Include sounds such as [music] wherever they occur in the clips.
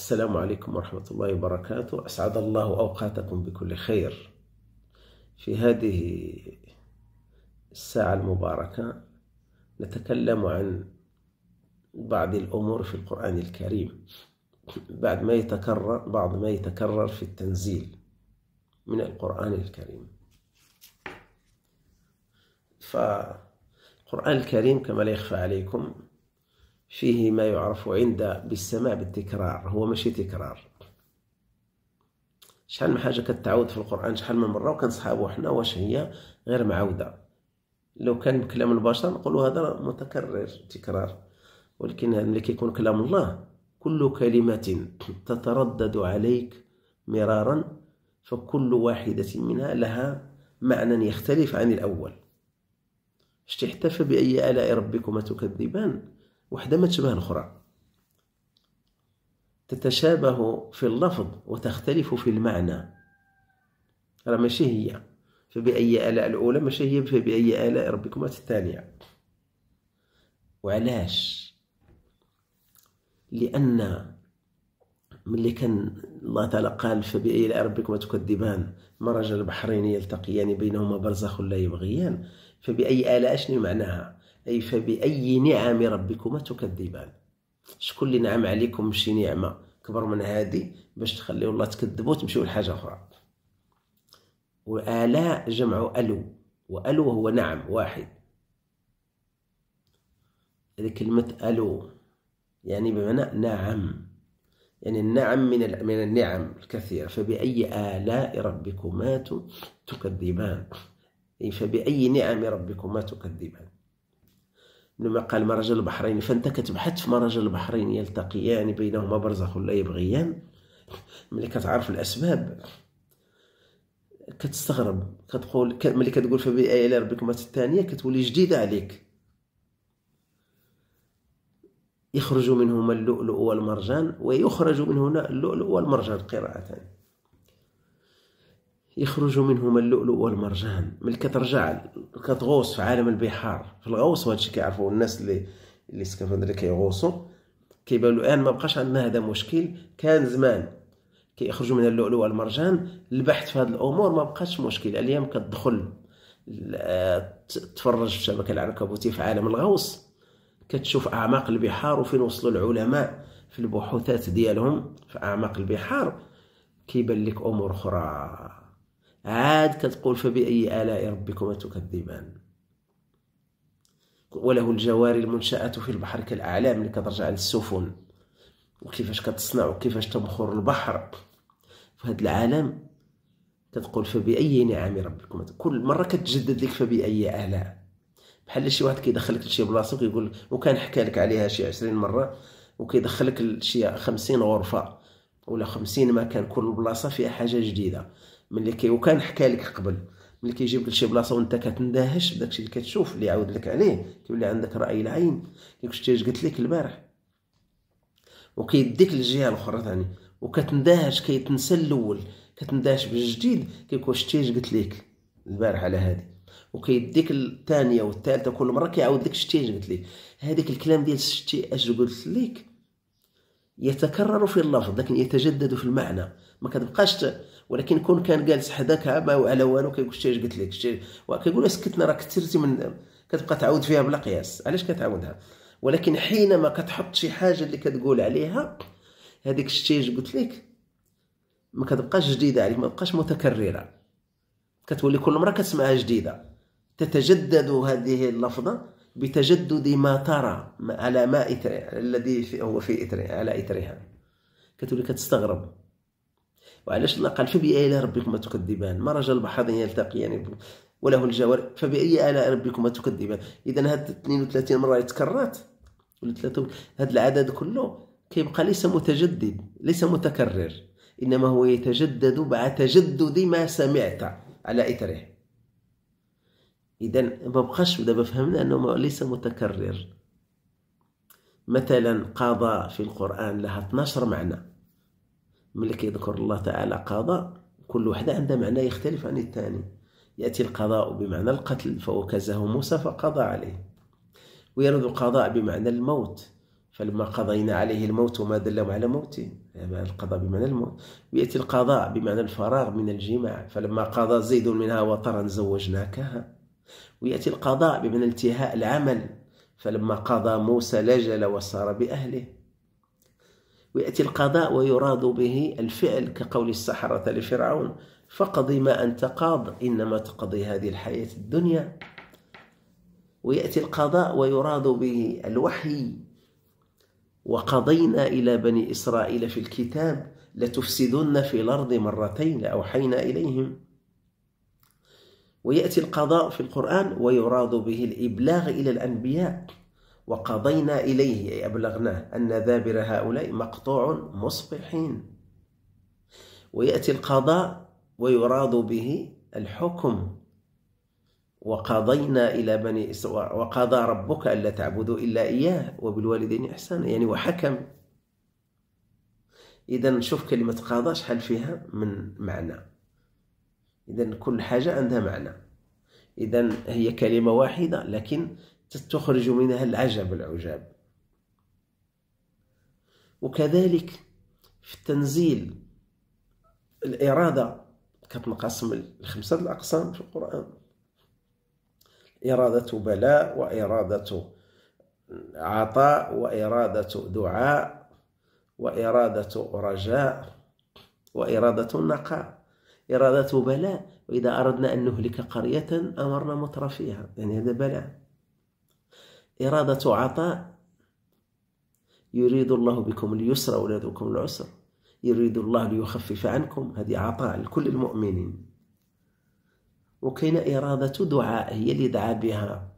السلام عليكم ورحمة الله وبركاته أسعد الله أوقاتكم بكل خير في هذه الساعة المباركة نتكلم عن بعض الأمور في القرآن الكريم بعد ما يتكرر بعض ما يتكرر في التنزيل من القرآن الكريم فالقرآن الكريم كما لا يخفى عليكم فيه ما يعرف عند بالسماع بالتكرار هو ماشي تكرار شحال من حاجة كتعاود في القرآن شحال من مرة وكنصحابو حنا واش هي غير معاودة لو كان بكلام البشر نقولوا هذا متكرر تكرار ولكن ملي كيكون كلام الله كل كلمة [clears throat] تتردد عليك مرارا فكل واحدة منها لها معنى يختلف عن الأول شتي حتى فبأي آلاء ربكما تكذبان وحدة ما تشبه الأخرى تتشابه في اللفظ وتختلف في المعنى راه ماشي هي فبأي آلاء الأولى ماشي هي فبأي آلاء ربكما الثانية وعلاش لأن ملي كان الله تعالى قال فبأي آلاء ربكما تكذبان مرج البحرين يلتقيان بينهما برزخ لا يبغيان فبأي آلاء شنو معناها أي فبأي نعم ربكما تكذبان شكون اللي نعم عليكم شي نعمة كبر من هذه باش تخليو الله تكذبوا وتمشيو لحاجة أخرى وآلاء جمع ألو وألو هو نعم واحد هذه كلمة ألو يعني بمعنى نعم يعني النعم من من النعم الكثيرة فبأي آلاء ربكما تكذبان أي فبأي نعم ربكما تكذبان لما قال مرج البحرين فانت كتبحث في مرج البحرين يلتقيان بينهما برزخ لا يبغيان ملي كتعرف الاسباب كتستغرب كتقول ملي كتقول فبأي إلى ربكما الثانية كتولي جديدة عليك يخرج منهما اللؤلؤ والمرجان ويخرج من هنا اللؤلؤ والمرجان قراءتان يخرج منهما اللؤلؤ والمرجان ملي كترجع كتغوص في عالم البحار في الغوص وهادشي كيعرفوه الناس اللي اللي اللي كيغوصوا كيبان الان ما بقاش عندنا هذا مشكل كان زمان كيخرجوا من اللؤلؤ والمرجان البحث في هذه الامور ما بقاش مشكل اليوم كتدخل آه، تفرج في الشبكه العنكبوتيه في عالم الغوص كتشوف اعماق البحار وفين وصلوا العلماء في البحوثات ديالهم في اعماق البحار كيبان لك امور اخرى عاد كتقول فبأي آلاء ربكما تكذبان وله الجوار المنشآت في البحر كالأعلام اللي كترجع للسفن وكيفاش كتصنع وكيفاش تبخر البحر في هذا العالم كتقول فبأي نعم ربكم كل مرة كتجدد لك فبأي آلاء بحال شي واحد كيدخلك لشي بلاصة وكيقول وكان حكى لك عليها شي عشرين مرة وكيدخلك لشي خمسين غرفة ولا خمسين مكان كل بلاصة فيها حاجة جديدة ملي كي وكان حكى لك قبل ملي كيجيبك لشي بلاصه وانت كتندهش بداكشي اللي كتشوف اللي عاود لك عليه كيولي عندك راي العين ديك الشيء قلت لك البارح وكيديك للجهه الاخرى ثاني وكتندهش كيتنسى الاول كتندهش بالجديد كيكون شتيش قلت لك البارح على هذه وكيديك الثانيه والثالثه كل مره كيعاود لك شتيش قلت لك هذيك الكلام ديال شتي اش قلت لك يتكرر في اللفظ لكن يتجدد في المعنى ما كتبقاش ولكن كون كان جالس حداك ما على والو كيقول شتي اش قلت لك شتي كيقول اسكتنا راه كثرتي من كتبقى تعاود فيها بلا قياس علاش كتعاودها ولكن حينما كتحط شي حاجه اللي كتقول عليها هذيك شتي اش قلت لك ما كتبقاش جديده عليك ما بقاش متكرره كتولي كل مره كتسمعها جديده تتجدد هذه اللفظه بتجدد ما ترى على ماء الذي في هو في إثرها على إثرها كتولي كتستغرب وعلاش الله قال فبأي آلاء ربكما تكذبان ما رجل البحرين يلتقيان يعني وله الجوار فبأي آلاء ربكما تكذبان إذا هاد 32 مرة يتكررت ولا 30 هاد العدد كله كيبقى ليس متجدد ليس متكرر إنما هو يتجدد مع تجدد ما سمعت على إثره إذا ما بقاش دابا فهمنا أنه ليس متكرر مثلا قضاء في القرآن لها 12 معنى ملي كيذكر الله تعالى قضاء كل وحدة عندها معنى يختلف عن الثاني يأتي القضاء بمعنى القتل فوكزه موسى فقضى عليه ويرد القضاء بمعنى الموت فلما قضينا عليه الموت وما دلهم على موته يعني القضاء بمعنى الموت ويأتي القضاء بمعنى الفرار من الجماع فلما قضى زيد منها وطرا زوجناكها ويأتي القضاء بمن انتهاء العمل فلما قضى موسى لجل وصار بأهله ويأتي القضاء ويراد به الفعل كقول السحرة لفرعون فقضي ما أنت قاض إنما تقضي هذه الحياة الدنيا ويأتي القضاء ويراد به الوحي وقضينا إلى بني إسرائيل في الكتاب لتفسدن في الأرض مرتين لأوحينا إليهم ويأتي القضاء في القرآن ويراد به الإبلاغ إلى الأنبياء وقضينا إليه أي أبلغناه أن دابر هؤلاء مقطوع مصبحين ويأتي القضاء ويراد به الحكم وقضينا إلى بني وقضى ربك ألا تعبدوا إلا إياه وبالوالدين إحسانا يعني وحكم إذا شوف كلمة قضاء شحال فيها من معنى إذا كل حاجة عندها معنى إذا هي كلمة واحدة لكن تخرج منها العجب العجاب وكذلك في التنزيل الإرادة كتنقسم لخمسة الأقسام في القرآن إرادة بلاء وإرادة عطاء وإرادة دعاء وإرادة رجاء وإرادة نقاء إرادته بلاء وإذا أردنا أن نهلك قرية أمرنا مطر فيها يعني هذا بلاء إرادة عطاء يريد الله بكم اليسر ولا بكم العسر يريد الله ليخفف عنكم هذه عطاء لكل المؤمنين وكاين إرادة دعاء هي اللي دعا بها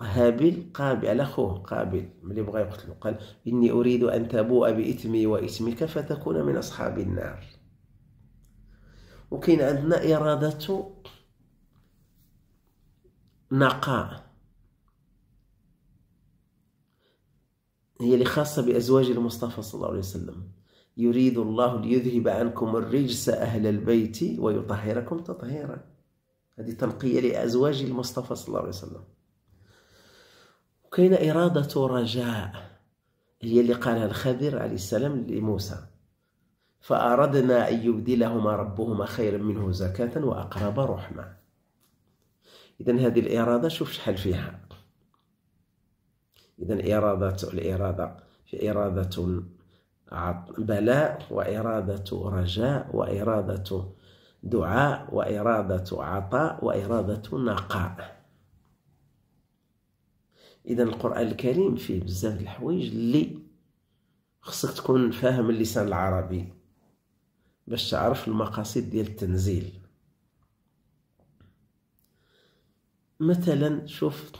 هابل قابل على خوه قابل ملي بغا يقتلو قال إني أريد أن تبوء بإثمي وإثمك فتكون من أصحاب النار وكاين عندنا إرادة نقاء هي اللي خاصة بأزواج المصطفى صلى الله عليه وسلم يريد الله ليذهب عنكم الرجس أهل البيت ويطهركم تطهيرا هذه تنقية لأزواج المصطفى صلى الله عليه وسلم وكاين إرادة رجاء هي اللي قالها الخضر عليه السلام لموسى فأردنا أن يبدلهما ربهما خيرا منه زكاة وأقرب رحمة إذا هذه الإرادة شوف شحال فيها إذا إرادة الإرادة في إرادة بلاء وإرادة رجاء وإرادة دعاء وإرادة عطاء وإرادة نقاء إذا القرآن الكريم فيه بزاف الحوايج اللي خصك تكون فاهم اللسان العربي باش تعرف المقاصد ديال التنزيل مثلا شوف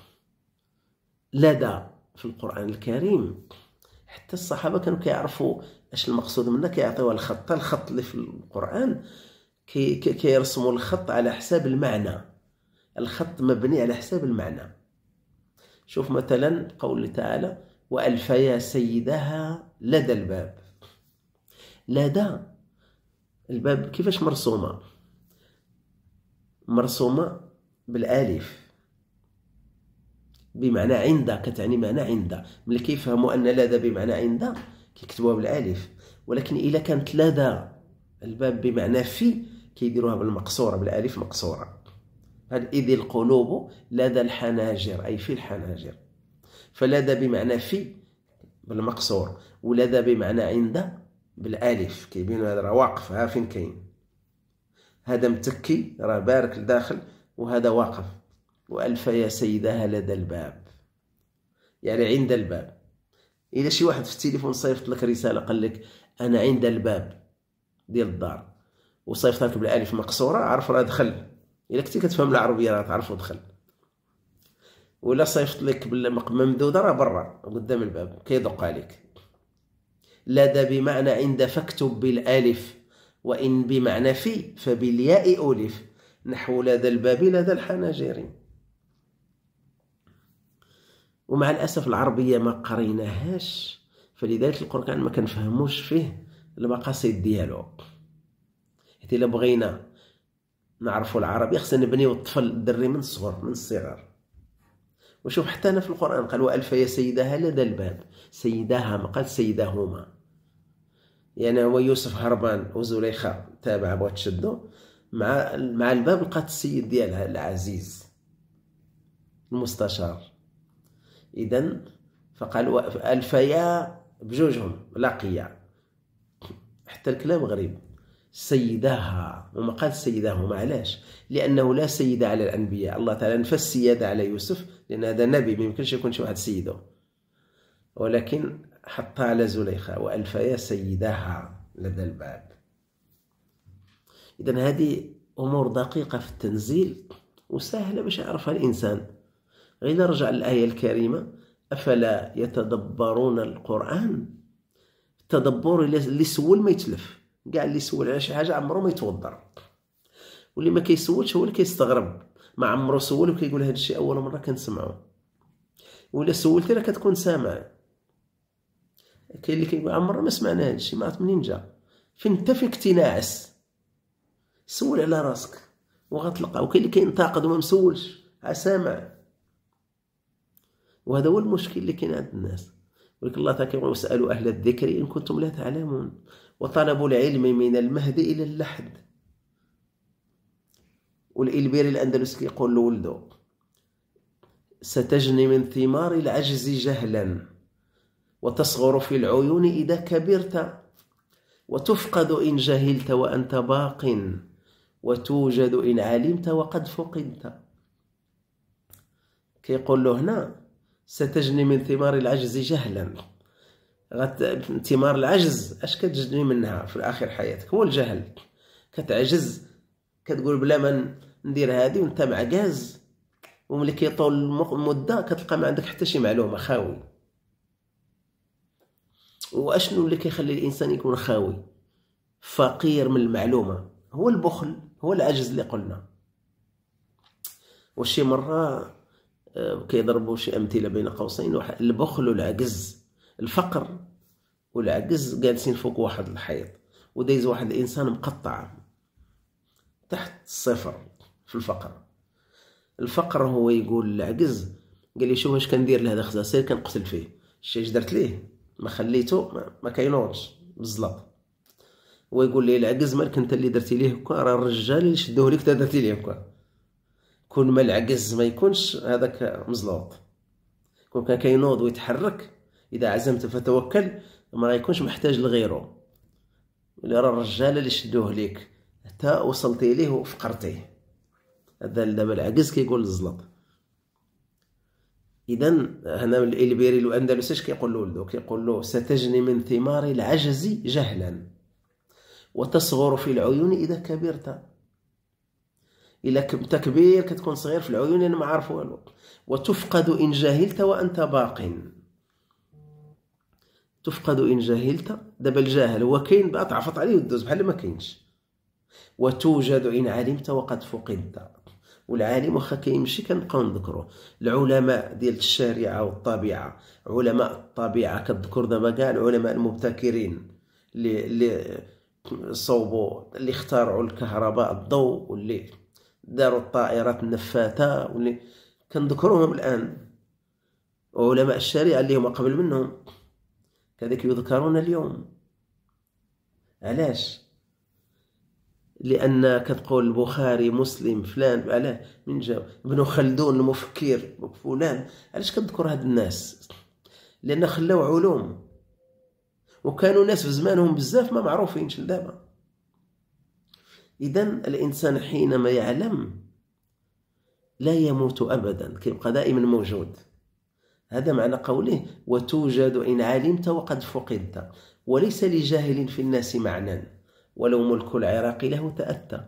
لدى في القرآن الكريم حتى الصحابة كانوا كيعرفوا اش المقصود منها كيعطيوها الخط الخط اللي في القرآن كي الخط على حساب المعنى الخط مبني على حساب المعنى شوف مثلا قول تعالى وألفيا سيدها لدى الباب لدى الباب كيفاش مرسومة مرسومة بالالف بمعنى عند كتعني معنى عند ملي كيفهموا ان لدى بمعنى عند كيكتبوها بالالف ولكن الا كانت لدى الباب بمعنى في كيديروها بالمقصوره بالالف مقصوره هاد اذ القلوب لدى الحناجر اي في الحناجر فلدى بمعنى في بالمقصور ولدى بمعنى عند بالالف كيبين هذا راه واقف ها فين كاين هذا متكي راه بارك لداخل وهذا واقف والف يا سيدها لدى الباب يعني عند الباب الا شي واحد في التليفون صيفط لك رساله قال لك انا عند الباب ديال الدار وصيفط لك بالالف مقصوره عرف راه دخل الا كنتي كتفهم العربيه راه تعرف دخل ولا صيفط لك بالممدوده راه برا قدام الباب كيدق عليك لدى بمعنى عند فاكتب بالالف وان بمعنى في فبالياء الف نحو لدى الباب لدى الحناجر ومع الاسف العربيه ما قريناهاش فلذلك القران ما كنفهموش فيه المقاصد ديالو حيت الا بغينا نعرفوا العربي خصنا نبنيو الطفل الدري من الصغر من الصغر وشوف حتى انا في القران قال الف يا سيدها لدى الباب سيداها ما قال سيداهما يعني هو يوسف هربان وزليخة تابعة بغات تشدو مع مع الباب لقات السيد ديالها العزيز المستشار إذا فقال الفيا بجوجهم لقيا حتى الكلام غريب سيداها وما قال سيداهما علاش لانه لا سيد على الانبياء الله تعالى نفى السياده على يوسف لان هذا نبي ما يمكنش يكون شي واحد سيده ولكن حطها على زليخة وألفيا سيدها لدى الباب إذا هذه أمور دقيقة في التنزيل وسهلة باش يعرفها الإنسان غير نرجع للآية الكريمة أفلا يتدبرون القرآن التدبر اللي سول ما يتلف كاع اللي سول على شي حاجة عمرو ما يتوضر واللي ما كيسولش هو اللي كيستغرب ما عمرو سول وكيقول هذا الشيء أول مرة كنسمعه ولا سولتي راه كتكون سامع كاين اللي كيقول عمرنا ما سمعنا هذا الشيء ما عرفت منين جا فين انت في اكتناعس سول على راسك وغتلقى وكاين اللي كينتقد وما مسولش سامع وهذا هو المشكل اللي كاين عند الناس ولكن الله تعالى كيقول واسالوا اهل الذكر ان كنتم لا تعلمون وطلبوا العلم من المهد الى اللحد والالبيري الاندلسي كيقول لولده ستجني من ثمار العجز جهلا وتصغر في العيون إذا كبرت وتفقد إن جهلت وأنت باق وتوجد إن علمت وقد فقدت كيقول له هنا ستجني من ثمار العجز جهلا ثمار العجز اش كتجني منها في اخر حياتك هو الجهل كتعجز كتقول بلا ما ندير هذه وانت معكاز وملي كيطول المده كتلقى ما عندك حتى شي معلومه خاوي واشنو اللي كيخلي الانسان يكون خاوي فقير من المعلومه هو البخل هو العجز اللي قلنا وشي مره آه، كيضربوا شي امثله بين قوسين البخل والعجز الفقر والعجز جالسين فوق واحد الحيط ودايز واحد الانسان مقطع تحت الصفر في الفقر الفقر هو يقول العجز قال لي شوف اش كندير لهذا خزا سير كنقتل فيه اش درت ليه ما خليته ما, ما بالزلاط هو يقول لي العكز مالك انت اللي درتي ليه هكا راه الرجال اللي شدوه ليك انت درتي ليه هكا كون ما العكز ما يكونش هذاك مزلوط كون كان كينوض ويتحرك اذا عزمت فتوكل ما يكونش محتاج لغيره اللي راه الرجال اللي شدوه ليك حتى وصلتي ليه وفقرتيه هذا دابا العجز كيقول الزلط اذا هنا الالبيري الاندلسي اش كيقول له ولدو كيقول له ستجني من ثمار العجز جهلا وتصغر في العيون اذا كبرت الا كنت كبير كتكون صغير في العيون انا ما عارف والو وتفقد ان جهلت وانت باق تفقد ان جهلت دابا الجاهل هو كاين بقى تعفط عليه ودوز بحال ما كاينش وتوجد ان علمت وقد فقدت والعالم واخا كيمشي كنبقاو نذكروه العلماء ديال الشريعه والطبيعه علماء الطبيعه كتذكر دابا كاع العلماء المبتكرين اللي اللي صوبوا اللي اخترعوا الكهرباء الضوء واللي داروا الطائرات النفاثه واللي كنذكروهم الان وعلماء الشريعه اللي هما قبل منهم كذلك يذكرون اليوم علاش لأن كتقول البخاري مسلم فلان علاه من جاب ابن خلدون المفكر فلان علاش كتذكر هاد الناس لأن خلاو علوم وكانوا ناس في زمانهم بزاف ما معروفينش لدابا إذا الإنسان حينما يعلم لا يموت أبدا كيبقى دائما موجود هذا معنى قوله وتوجد إن علمت وقد فقدت وليس لجاهل في الناس معنى ولو ملك العراق له تأتى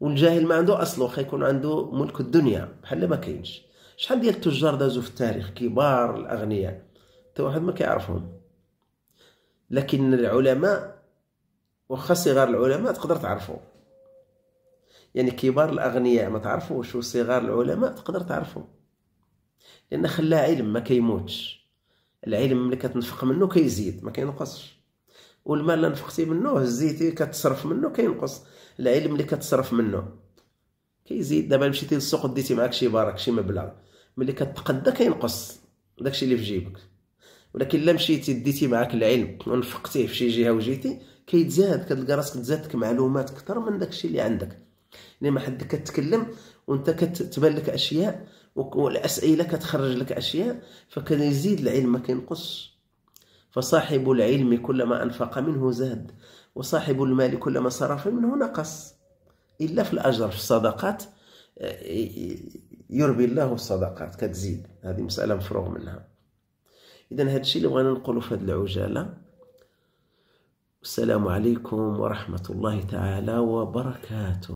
والجاهل ما عنده أصله يكون عنده ملك الدنيا بحال ما كاينش شحال ديال التجار دازو في التاريخ كبار الأغنياء حتى واحد ما كيعرفهم لكن العلماء واخا صغار العلماء تقدر تعرفو يعني كبار الأغنياء ما تعرفوش وصغار العلماء تقدر تعرفو لأن خلاه علم ما كيموتش العلم ملي كتنفق منه كيزيد ما كينقصش والمال اللي نفختي منه هزيتي كتصرف منه كينقص العلم اللي كتصرف منه كيزيد دابا مشيتي للسوق ديتي معاك شي بارك شي مبلغ ملي كتقدا كينقص داكشي اللي في جيبك ولكن الا مشيتي ديتي معاك العلم ونفقتيه في شي جهه وجيتي كيتزاد كتلقى راسك تزادك معلومات اكثر من داكشي اللي عندك لما يعني حد كتكلم وانت كتبان لك اشياء والاسئله كتخرج لك اشياء فكيزيد العلم ما كينقصش فصاحب العلم كلما أنفق منه زاد وصاحب المال كلما صرف منه نقص إلا في الأجر في الصدقات يربي الله الصدقات كتزيد هذه مسألة مفروغ منها إذا هذا الشيء اللي بغينا نقوله في هذه العجالة السلام عليكم ورحمة الله تعالى وبركاته